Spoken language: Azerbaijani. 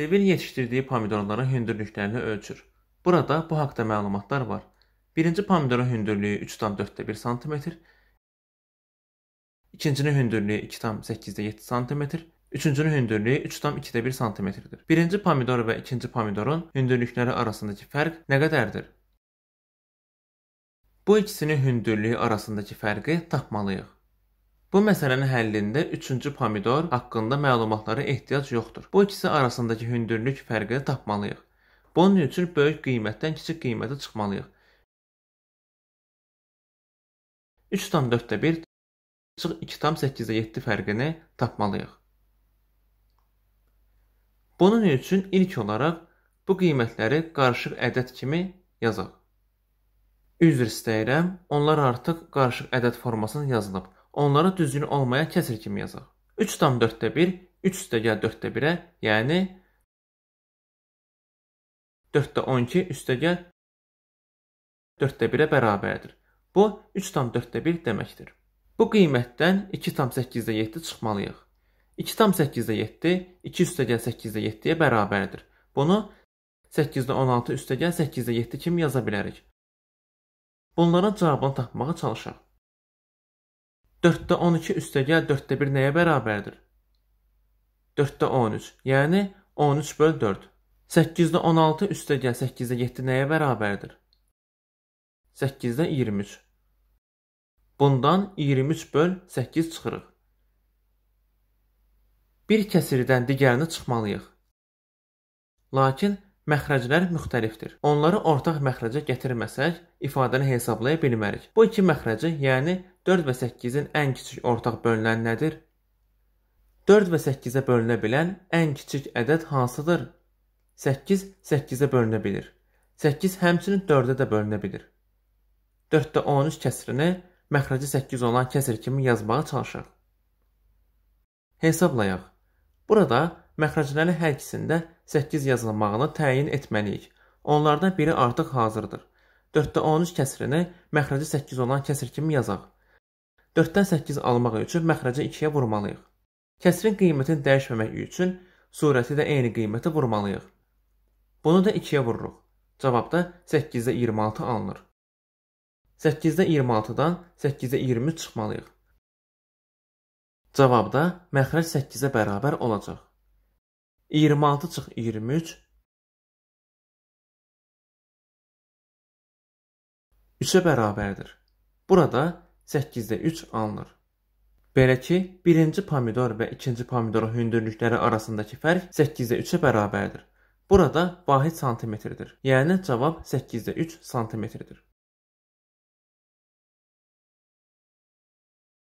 Sevil yetişdirdiyi pomidorların hündürlüklərini ölçür. Burada bu haqda məlumatlar var. Birinci pomidorun hündürlüyü 3,4-1 sm, ikincinin hündürlüyü 2,8-7 sm, üçüncünün hündürlüyü 3,2-1 sm-dir. Birinci pomidor və ikinci pomidorun hündürlükləri arasındakı fərq nə qədərdir? Bu ikisinin hündürlüyü arasındakı fərqi tapmalıyıq. Bu məsələnin həllində 3-cü pomidor haqqında məlumatlara ehtiyac yoxdur. Bu ikisi arasındakı hündürlük fərqini tapmalıyıq. Bunun üçün böyük qiymətdən kiçik qiymətə çıxmalıyıq. 3.1 çıx 2.8-7 fərqini tapmalıyıq. Bunun üçün ilk olaraq bu qiymətləri qarışıq ədəd kimi yazaq. Üzr istəyirəm, onlar artıq qarışıq ədəd formasında yazılıb onları düzgün olmaya kəsr kimi yazaq. 3,1 3 üstəgəl 4,1-ə, yəni 4,12 üstəgəl 4,1-ə bərabərdir. Bu 3,1 deməkdir. Bu qiymətdən 2,8-7 çıxmalıyıq. 2,8-7 2 üstəgəl 8-7-yə bərabərdir. Bunu 8-16 üstəgəl 8-7 kimi yaza bilərik. Bunların cavabını tapmağa çalışaq. 4-də 12 üstəgəl 4-də 1 nəyə bərabərdir? 4-də 13, yəni 13 böl 4. 8-də 16 üstəgəl 8-də 7 nəyə bərabərdir? 8-də 23. Bundan 23 böl 8 çıxırıq. Bir kəsirdən digərini çıxmalıyıq. Lakin məxrəclər müxtəlifdir. Onları ortaq məxrəcə gətirməsək, ifadəni hesablaya bilmərik. Bu iki məxrəci, yəni 4 və 8-in ən kiçik ortaq bölünən nədir? 4 və 8-ə bölünə bilən ən kiçik ədəd hansıdır? 8 8-ə bölünə bilir. 8 həmçinin 4-ə də bölünə bilir. 4-də 13 kəsirini məxrəci 8 olan kəsir kimi yazmağa çalışaq. Hesablayaq. Burada məxrəclərin hər ikisində 8 yazılmağını təyin etməliyik. Onlardan biri artıq hazırdır. 4-də 13 kəsirini məxrəci 8 olan kəsir kimi yazaq. 4-dən 8 almaq üçün məxrəcə 2-yə vurmalıyıq. Kəsrin qiymətini dəyişməmək üçün surəti də eyni qiyməti vurmalıyıq. Bunu da 2-yə vururuq. Cavabda 8-də 26 alınır. 8-də 26-dan 8-də 20 çıxmalıyıq. Cavabda məxrəc 8-ə bərabər olacaq. 26 çıx 23 3-ə bərabərdir. Burada 8-də 3 alınır. Belə ki, birinci pomidor və ikinci pomidorun hündürlükləri arasındakı fərq 8-də 3-ə bərabərdir. Burada vahid santimetrdir. Yəni cavab 8-də 3 santimetrdir.